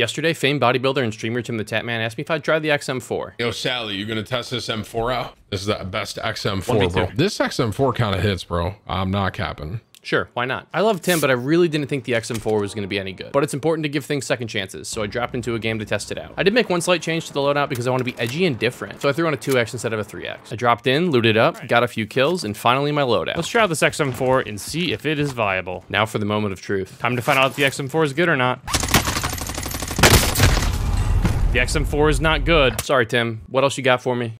Yesterday, famed bodybuilder and streamer Tim the Tatman asked me if I'd try the XM4. Yo, Sally, you gonna test this M4 out? This is the best XM4, bro. This XM4 kind of hits, bro. I'm not capping. Sure, why not? I love Tim, but I really didn't think the XM4 was going to be any good. But it's important to give things second chances, so I dropped into a game to test it out. I did make one slight change to the loadout because I want to be edgy and different, so I threw on a 2x instead of a 3x. I dropped in, looted up, got a few kills, and finally my loadout. Let's try out this XM4 and see if it is viable. Now for the moment of truth. Time to find out if the XM4 is good or not. The XM4 is not good. Sorry, Tim. What else you got for me?